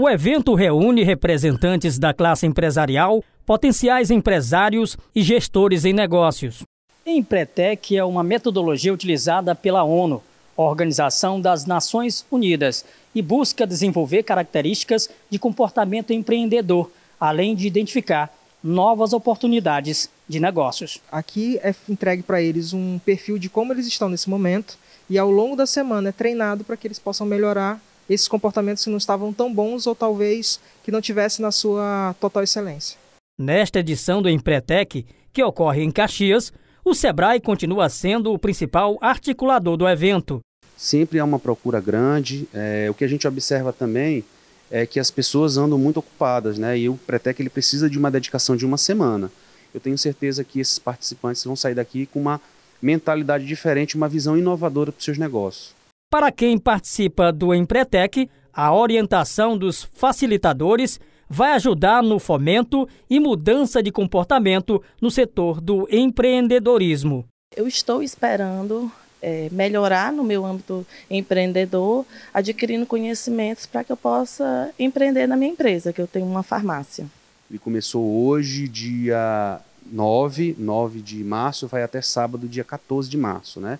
O evento reúne representantes da classe empresarial, potenciais empresários e gestores em negócios. Empretec é uma metodologia utilizada pela ONU, Organização das Nações Unidas, e busca desenvolver características de comportamento empreendedor, além de identificar novas oportunidades de negócios. Aqui é entregue para eles um perfil de como eles estão nesse momento e ao longo da semana é treinado para que eles possam melhorar esses comportamentos que não estavam tão bons ou talvez que não tivesse na sua total excelência. Nesta edição do Empretec, que ocorre em Caxias, o Sebrae continua sendo o principal articulador do evento. Sempre há uma procura grande. É, o que a gente observa também é que as pessoas andam muito ocupadas, né? E o Pretec ele precisa de uma dedicação de uma semana. Eu tenho certeza que esses participantes vão sair daqui com uma mentalidade diferente, uma visão inovadora para os seus negócios. Para quem participa do Empretec, a orientação dos facilitadores vai ajudar no fomento e mudança de comportamento no setor do empreendedorismo. Eu estou esperando é, melhorar no meu âmbito empreendedor, adquirindo conhecimentos para que eu possa empreender na minha empresa, que eu tenho uma farmácia. Ele começou hoje, dia 9, 9 de março, vai até sábado, dia 14 de março, né?